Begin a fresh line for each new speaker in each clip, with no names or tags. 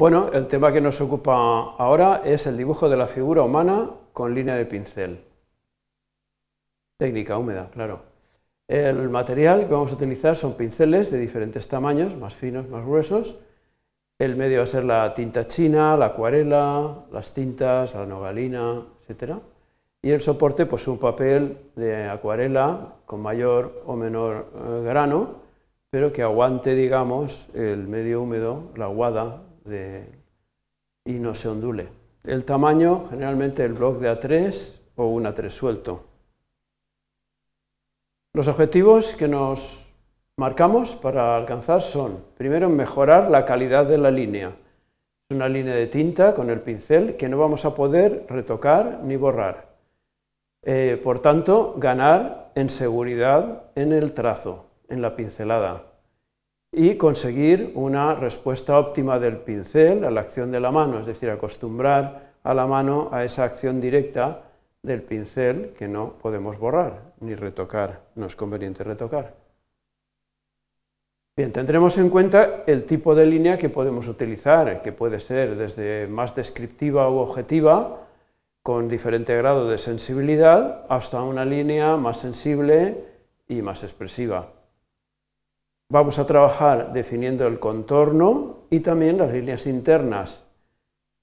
Bueno, el tema que nos ocupa ahora es el dibujo de la figura humana con línea de pincel. Técnica húmeda, claro. El material que vamos a utilizar son pinceles de diferentes tamaños, más finos, más gruesos. El medio va a ser la tinta china, la acuarela, las tintas, la nogalina, etc. Y el soporte, pues un papel de acuarela con mayor o menor eh, grano, pero que aguante, digamos, el medio húmedo, la aguada y no se ondule. El tamaño, generalmente el bloc de A3 o un A3 suelto. Los objetivos que nos marcamos para alcanzar son, primero, mejorar la calidad de la línea. Es una línea de tinta con el pincel que no vamos a poder retocar ni borrar. Eh, por tanto, ganar en seguridad en el trazo, en la pincelada y conseguir una respuesta óptima del pincel a la acción de la mano, es decir, acostumbrar a la mano a esa acción directa del pincel que no podemos borrar ni retocar, no es conveniente retocar. Bien, tendremos en cuenta el tipo de línea que podemos utilizar, que puede ser desde más descriptiva u objetiva, con diferente grado de sensibilidad, hasta una línea más sensible y más expresiva. Vamos a trabajar definiendo el contorno y también las líneas internas,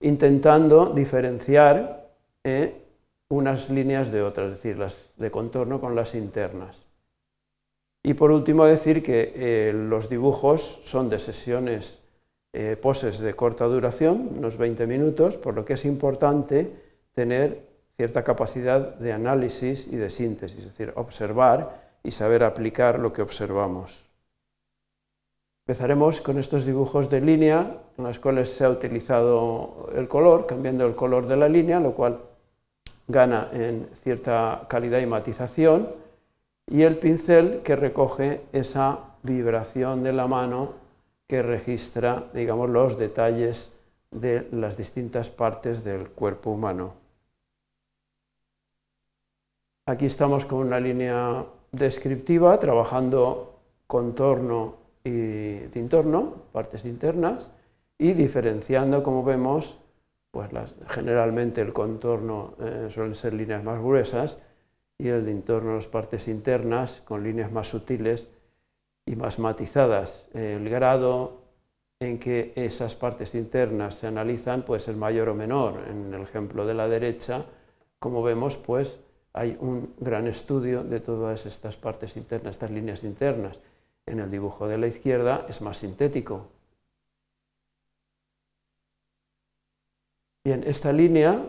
intentando diferenciar eh, unas líneas de otras, es decir, las de contorno con las internas. Y por último decir que eh, los dibujos son de sesiones, eh, poses de corta duración, unos 20 minutos, por lo que es importante tener cierta capacidad de análisis y de síntesis, es decir, observar y saber aplicar lo que observamos. Empezaremos con estos dibujos de línea en los cuales se ha utilizado el color, cambiando el color de la línea, lo cual gana en cierta calidad y matización, y el pincel que recoge esa vibración de la mano que registra, digamos, los detalles de las distintas partes del cuerpo humano. Aquí estamos con una línea descriptiva, trabajando contorno y de entorno, partes internas, y diferenciando, como vemos, pues generalmente el contorno eh, suelen ser líneas más gruesas y el de entorno las partes internas con líneas más sutiles y más matizadas. El grado en que esas partes internas se analizan puede ser mayor o menor. En el ejemplo de la derecha, como vemos, pues hay un gran estudio de todas estas partes internas, estas líneas internas en el dibujo de la izquierda es más sintético. Bien, esta línea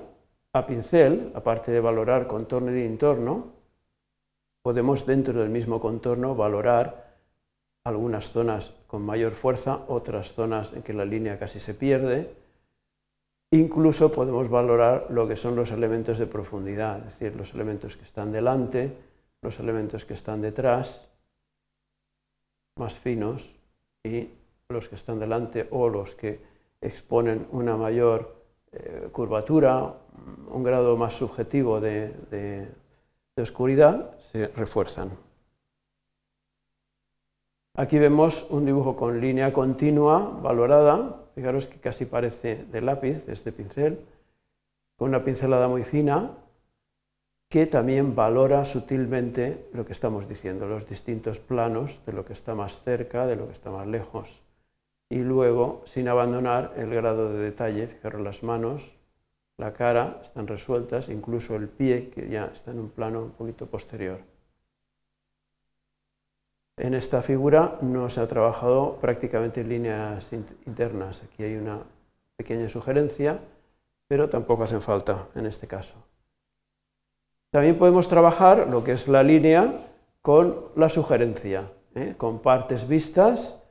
a pincel, aparte de valorar contorno y entorno, podemos dentro del mismo contorno valorar algunas zonas con mayor fuerza, otras zonas en que la línea casi se pierde. Incluso podemos valorar lo que son los elementos de profundidad, es decir, los elementos que están delante, los elementos que están detrás, más finos y los que están delante o los que exponen una mayor eh, curvatura, un grado más subjetivo de, oscuridad, se refuerzan. Aquí vemos un dibujo con línea continua valorada, fijaros que casi parece de lápiz, este pincel, con una pincelada muy fina que también valora sutilmente lo que estamos diciendo, los distintos planos de lo que está más cerca, de lo que está más lejos. Y luego, sin abandonar el grado de detalle, fijaros las manos, la cara, están resueltas, incluso el pie, que ya está en un plano un poquito posterior. En esta figura no se ha trabajado prácticamente líneas internas. Aquí hay una pequeña sugerencia, pero tampoco hacen falta en este caso. También podemos trabajar lo que es la línea con la sugerencia, ¿eh? con partes vistas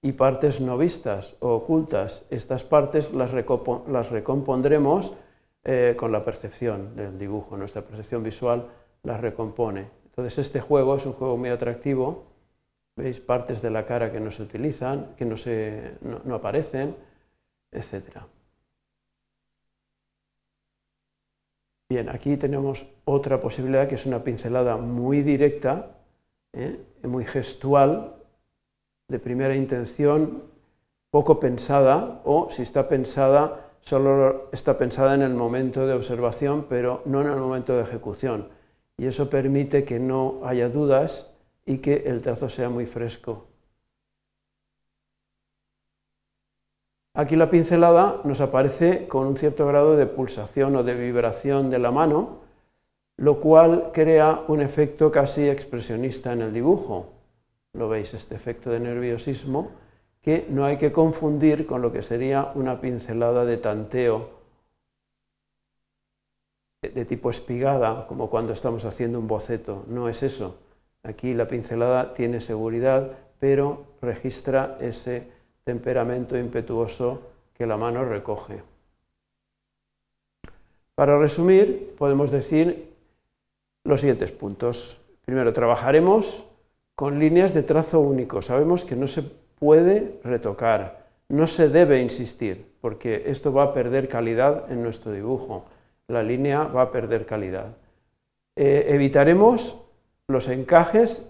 y partes no vistas o ocultas. Estas partes las, recompondremos eh, con la percepción del dibujo, nuestra percepción visual las recompone. Entonces este juego es un juego muy atractivo, veis partes de la cara que no se utilizan, que no, no aparecen, etcétera. aquí tenemos otra posibilidad que es una pincelada muy directa, ¿eh? muy gestual, de primera intención, poco pensada, o si está pensada, solo está pensada en el momento de observación, pero no en el momento de ejecución. Y eso permite que no haya dudas y que el trazo sea muy fresco. Aquí la pincelada nos aparece con un cierto grado de pulsación o de vibración de la mano, lo cual crea un efecto casi expresionista en el dibujo. Lo veis, este efecto de nerviosismo, que no hay que confundir con lo que sería una pincelada de tanteo de tipo espigada, como cuando estamos haciendo un boceto. No es eso. Aquí la pincelada tiene seguridad, pero registra ese temperamento impetuoso que la mano recoge. Para resumir, podemos decir los siguientes puntos. Primero, trabajaremos con líneas de trazo único. Sabemos que no se puede retocar, no se debe insistir, porque esto va a perder calidad en nuestro dibujo. La línea va a perder calidad. Eh, evitaremos los encajes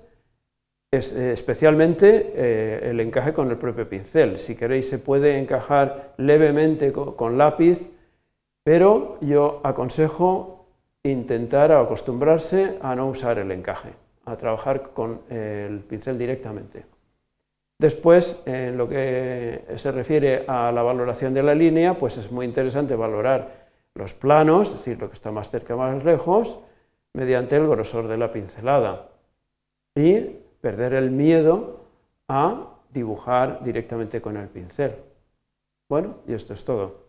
eh, especialmente eh, el encaje con el propio pincel. Si queréis se puede encajar levemente con, lápiz, pero yo aconsejo intentar acostumbrarse a no usar el encaje, a trabajar con eh, el pincel directamente. Después, en lo que se refiere a la valoración de la línea, pues es muy interesante valorar los planos, es decir, lo que está más cerca, más lejos, mediante el grosor de la pincelada. Y perder el miedo a dibujar directamente con el pincel. Bueno, y esto es todo.